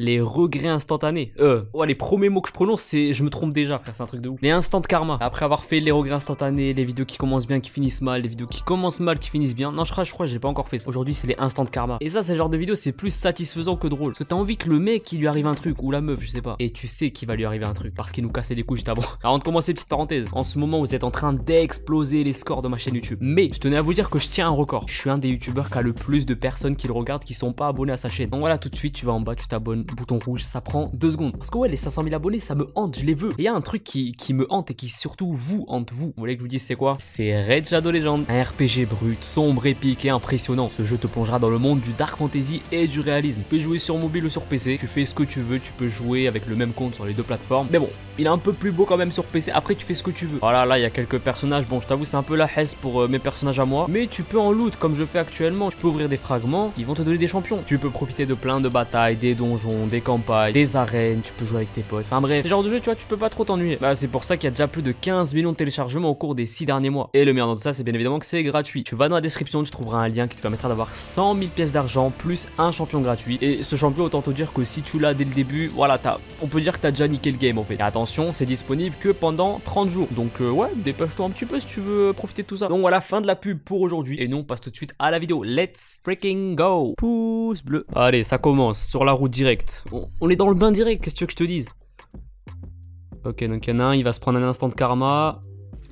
les regrets instantanés. Euh, ouais, les premiers mots que je prononce, c'est je me trompe déjà, frère, c'est un truc de ouf. Les instants de karma. Après avoir fait les regrets instantanés, les vidéos qui commencent bien, qui finissent mal, les vidéos qui commencent mal, qui finissent bien. Non, je crois, je crois, j'ai pas encore fait ça. Aujourd'hui, c'est les instants de karma. Et ça, ce genre de vidéo, c'est plus satisfaisant que drôle. Parce que t'as envie que le mec, il lui arrive un truc, ou la meuf, je sais pas. Et tu sais qu'il va lui arriver un truc, parce qu'il nous cassait les couilles juste avant. Avant de commencer, petite parenthèse. En ce moment, vous êtes en train d'exploser les scores de ma chaîne YouTube. Mais je tenais à vous dire que je tiens un record. Je suis un des youtubeurs qui a le plus de personnes qui le regardent qui sont pas abonnés à sa chaîne. Donc voilà, tout de suite, tu vas en bas, tu t'abonnes bouton rouge, ça prend deux secondes. Parce que ouais, les 500 000 abonnés, ça me hante, je les veux. Et il y a un truc qui, me hante et qui surtout vous hante, vous. Vous voulez que je vous dise c'est quoi C'est Red Shadow Legend. Un RPG brut, sombre, épique et impressionnant. Ce jeu te plongera dans le monde du dark fantasy et du réalisme. Tu peux jouer sur mobile ou sur PC, tu fais ce que tu veux, tu peux jouer avec le même compte sur les deux plateformes. Mais bon, il est un peu plus beau quand même sur PC. Après, tu fais ce que tu veux. Voilà, oh là, il y a quelques personnages. Bon, je t'avoue, c'est un peu la hesse pour euh, mes personnages à moi. Mais tu peux en loot comme je fais actuellement. je peux ouvrir des fragments, ils vont te donner des champions. Tu peux profiter de plein de batailles, des donjons des campagnes, des arènes, tu peux jouer avec tes potes. Enfin bref, ce genre de jeu, tu vois, tu peux pas trop t'ennuyer. Bah, c'est pour ça qu'il y a déjà plus de 15 millions de téléchargements au cours des 6 derniers mois. Et le meilleur dans tout ça, c'est bien évidemment que c'est gratuit. Tu vas dans la description, tu trouveras un lien qui te permettra d'avoir 100 000 pièces d'argent plus un champion gratuit. Et ce champion, autant te dire que si tu l'as dès le début, voilà, ta. on peut dire que t'as déjà niqué le game en fait. Et attention, c'est disponible que pendant 30 jours. Donc euh, ouais, dépêche-toi un petit peu si tu veux euh, profiter de tout ça. Donc voilà, fin de la pub pour aujourd'hui. Et nous, on passe tout de suite à la vidéo. Let's freaking go Pouce bleu Allez, ça commence sur la route directe. On, est dans le bain direct, qu'est-ce que tu veux que je te dise Ok, donc il y en a un, il va se prendre un instant de karma.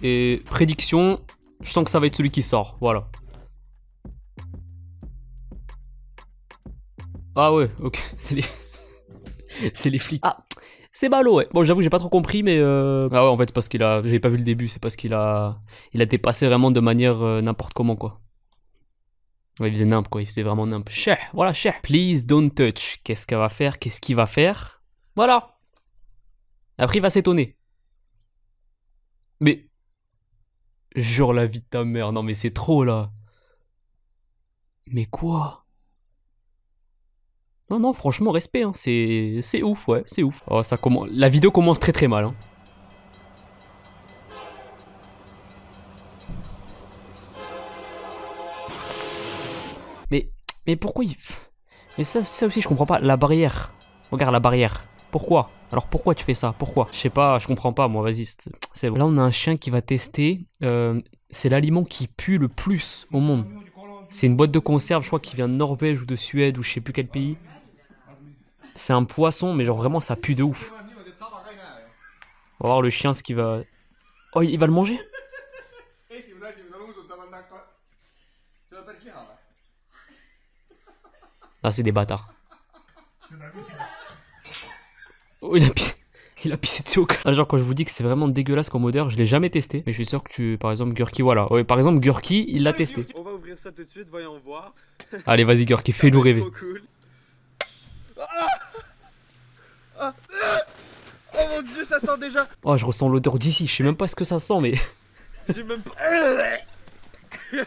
Et prédiction, je sens que ça va être celui qui sort, voilà. Ah ouais, ok, c'est les... c'est les flics. Ah, c'est ballot, ouais. Bon, j'avoue, j'ai pas trop compris, mais... Euh, ah ouais, en fait, c'est parce qu'il a... J'avais pas vu le début, c'est parce qu'il a... Il a dépassé vraiment de manière euh, n'importe comment, quoi. Il faisait nimp, quoi. Il faisait vraiment nimp. Cheh, voilà, cher Please don't touch. Qu'est-ce qu'elle va faire Qu'est-ce qu'il va faire Voilà. Après, il va s'étonner. Mais. Jure la vie de ta mère. Non, mais c'est trop, là. Mais quoi Non, non, franchement, respect. Hein. C'est ouf, ouais. C'est ouf. Oh, ça commence... La vidéo commence très très mal. Hein. Mais pourquoi il... Mais ça, ça aussi, je comprends pas. La barrière. Regarde la barrière. Pourquoi Alors pourquoi tu fais ça Pourquoi Je sais pas, je comprends pas, moi, vas-y, c'est Là, on a un chien qui va tester. Euh, c'est l'aliment qui pue le plus au monde. C'est une boîte de conserve, je crois, qui vient de Norvège ou de Suède ou je sais plus quel pays. C'est un poisson, mais genre vraiment, ça pue de ouf. On va voir le chien ce qu'il va... Oh, il va le manger Là, c'est des bâtards. Oh, il a pissé. Il a pissé dessus au ah, Genre quand je vous dis que c'est vraiment dégueulasse comme odeur, je l'ai jamais testé. Mais je suis sûr que tu, par exemple Gurki, voilà. par exemple Gurki, il l'a ah, testé. On va ouvrir ça tout de suite, voyons voir. Allez vas-y Gurki, fais-nous rêver. Ah oh mon dieu, ça sent déjà. Oh je ressens l'odeur d'ici. Je sais même pas ce que ça sent, mais. J'ai même pas.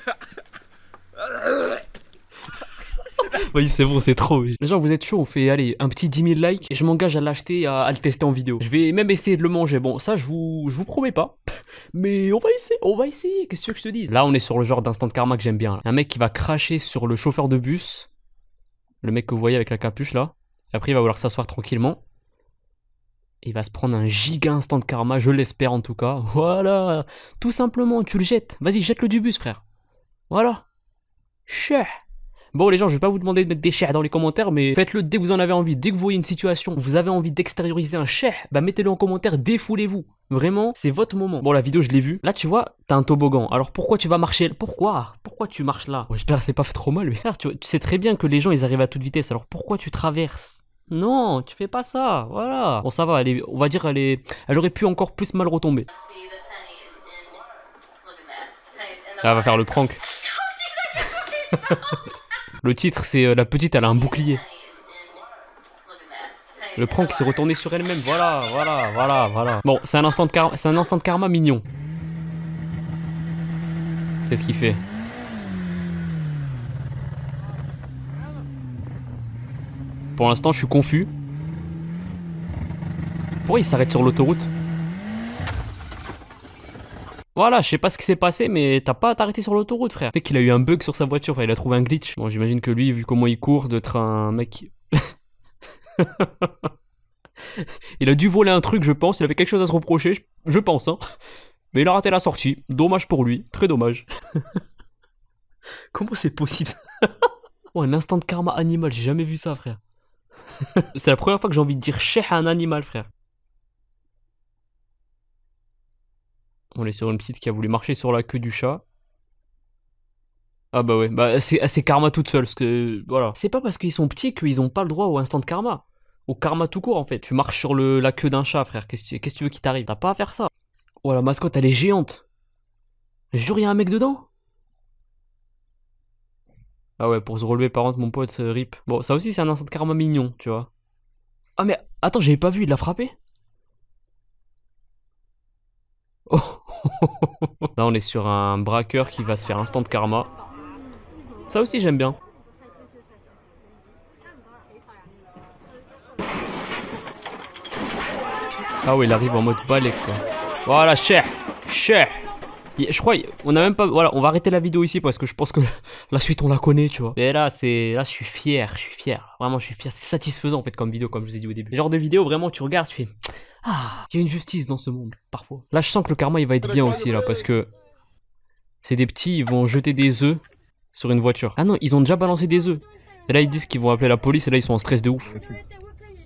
oui, c'est bon, c'est trop. Genre, vous êtes chaud, on fait, allez, un petit 10 000 likes, et je m'engage à l'acheter, à, à, le tester en vidéo. Je vais même essayer de le manger. Bon, ça, je vous, je vous promets pas. Mais on va essayer, on va essayer, qu'est-ce que je te dis Là, on est sur le genre d'instant de karma que j'aime bien. Un mec qui va cracher sur le chauffeur de bus, le mec que vous voyez avec la capuche là. Après, il va vouloir s'asseoir tranquillement. il va se prendre un giga instant de karma, je l'espère en tout cas. Voilà Tout simplement, tu le jettes. Vas-y, jette-le du bus, frère. Voilà. Chut Bon les gens, je vais pas vous demander de mettre des chèques dans les commentaires, mais faites-le dès que vous en avez envie, dès que vous voyez une situation où vous avez envie d'extérioriser un chèque, bah mettez-le en commentaire, défoulez-vous. Vraiment, c'est votre moment. Bon, la vidéo, je l'ai vue. Là, tu vois, t'as un toboggan. Alors pourquoi tu vas marcher Pourquoi Pourquoi tu marches là oh, J'espère que c'est pas fait trop mal, mais tu, sais très bien que les gens, ils arrivent à toute vitesse. Alors pourquoi tu traverses non, tu fais pas ça, voilà. Bon, ça va, on va dire, elle, elle aurait pu encore plus mal retomber. Elle ah, va faire le prank. Le titre, c'est euh, La petite, elle a un bouclier. Le prank s'est retourné sur elle-même. Voilà, voilà, voilà, voilà. Bon, c'est un instant de karma, c'est un instant de karma mignon. Qu'est-ce qu'il fait Pour l'instant, je suis confus. Pourquoi il s'arrête sur l'autoroute voilà, je sais pas ce qui s'est passé, mais t'as pas à sur l'autoroute, frère. Fait qu'il a eu un bug sur sa voiture, enfin, il a trouvé un glitch. Bon, j'imagine que lui, vu comment il court, d'être un mec. il a dû voler un truc, je pense. Il avait quelque chose à se reprocher, je pense, hein. Mais il a raté la sortie. Dommage pour lui. Très dommage. comment c'est possible Oh, un instant de karma animal, j'ai jamais vu ça, frère. c'est la première fois que j'ai envie de dire chez un animal, frère. On est sur une petite qui a voulu marcher sur la queue du chat. Ah bah ouais, bah c'est karma toute seule, que voilà. C'est pas parce qu'ils sont petits qu'ils ont pas le droit au instant de karma. Au karma tout court en fait. Tu marches sur la queue d'un chat, frère. Qu'est-ce que tu veux qui t'arrive T'as pas à faire ça. Oh la mascotte, elle est géante. Jure, y un mec dedans Ah ouais, pour se relever, par contre, mon pote, euh, rip. Bon, ça aussi, c'est un instant de karma mignon, tu vois. Ah mais, attends, j'avais pas vu, il l'a frappé Oh Là, on est sur un braqueur qui va se faire instant de karma. Ça aussi, j'aime bien. Ah oui, il arrive en mode balai, quoi. Voilà, cher Cher je crois, on a même pas. Voilà, on va arrêter la vidéo ici parce que je pense que la suite on la connaît, tu vois. Et là, c'est, là, je suis fier, je suis fier. Vraiment, je suis fier. C'est satisfaisant en fait comme vidéo, comme je vous ai dit au début. Genre de vidéo, vraiment, tu regardes, tu fais, ah, il y a une justice dans ce monde parfois. Là, je sens que le karma, il va être bien aussi là parce que c'est des petits, ils vont jeter des œufs sur une voiture. Ah non, ils ont déjà balancé des œufs. Et là, ils disent qu'ils vont appeler la police et là, ils sont en stress de ouf.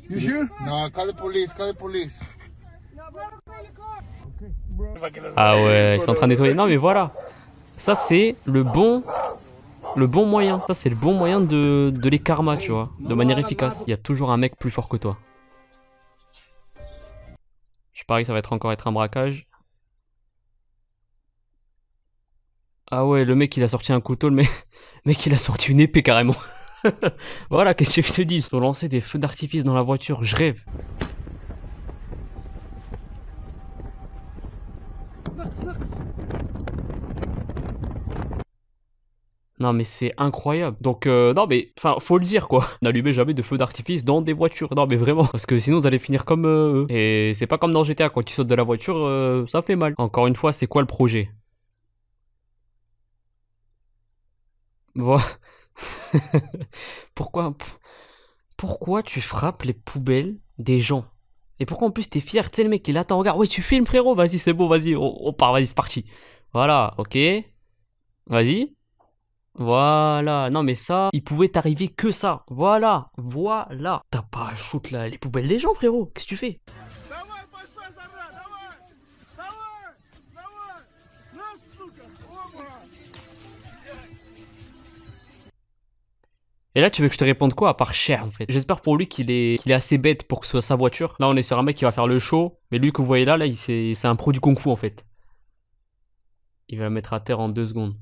You Non, call police, call police. Ah ouais, ils sont en train de nettoyer. Non, mais voilà. Ça, c'est le bon le bon moyen. Ça, c'est le bon moyen de, de les karma, tu vois. De manière efficace. Il y a toujours un mec plus fort que toi. Je parie que ça va être encore être un braquage. Ah ouais, le mec, il a sorti un couteau. Le mec, le mec il a sorti une épée, carrément. voilà, qu'est-ce que je te dis Ils ont lancé des feux d'artifice dans la voiture. Je rêve. Non mais c'est incroyable. Donc euh, non mais enfin faut le dire quoi. N'allumez jamais de feux d'artifice dans des voitures. Non mais vraiment parce que sinon vous allez finir comme euh, eux. Et c'est pas comme dans GTA quand tu sautes de la voiture, euh, ça fait mal. Encore une fois, c'est quoi le projet Voilà. pourquoi pourquoi tu frappes les poubelles des gens Et pourquoi en plus t'es fier, tu sais le mec il attend, regarde, Oui, tu filmes frérot, vas-y c'est beau. vas-y, on, on part, vas-y c'est parti. Voilà, ok. Vas-y. Voilà, non mais ça, il pouvait t'arriver que ça. Voilà, voilà. T'as pas à shoot là, les poubelles des gens, frérot. Qu'est-ce que tu fais Et là, tu veux que je te réponde quoi à part cher en fait J'espère pour lui qu'il est, qu'il est assez bête pour que ce soit sa voiture. Là, on est sur un mec qui va faire le show, mais lui que vous voyez là, là, c'est un pro du kung fu en fait. Il va le mettre à terre en deux secondes.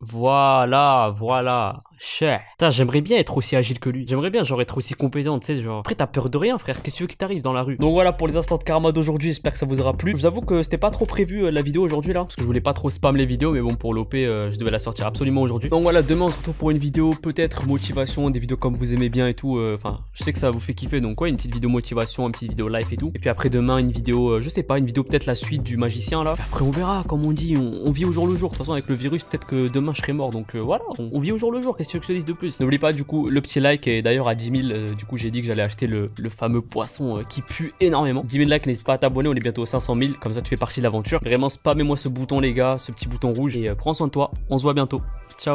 Voilà, voilà. Cher. Putain, j'aimerais bien être aussi agile que lui. J'aimerais bien, genre, être aussi compétent, tu sais, genre. Après, t'as peur de rien, frère. Qu'est-ce que tu veux qui t'arrive dans la rue Donc voilà pour les instants de karma d'aujourd'hui. J'espère que ça vous aura plu. Je vous avoue que c'était pas trop prévu euh, la vidéo aujourd'hui, là. Parce que je voulais pas trop spam les vidéos, mais bon, pour l'OP, euh, je devais la sortir absolument aujourd'hui. Donc voilà, demain, on se retrouve pour une vidéo, peut-être motivation, des vidéos comme vous aimez bien et tout. Euh, enfin, je sais que ça vous fait kiffer, donc quoi, ouais, une petite vidéo motivation, une petite vidéo life et tout. Et puis après, demain, une vidéo, je sais pas, une vidéo peut-être la suite du magicien, là. après, on verra, comme on dit, on, vit au jour le jour. De toute façon, avec le virus, peut-être que demain, je serai mort. Donc voilà, on vit au jour le jour disent de plus. N'oublie pas du coup le petit like et d'ailleurs à 10 000 euh, du coup j'ai dit que j'allais acheter le, fameux poisson euh, qui pue énormément. 10 000 likes, n'hésite pas à t'abonner, on est bientôt aux 500 000, comme ça tu fais partie de l'aventure. Vraiment spammez-moi ce bouton les gars, ce petit bouton rouge et euh, prends soin de toi, on se voit bientôt. Ciao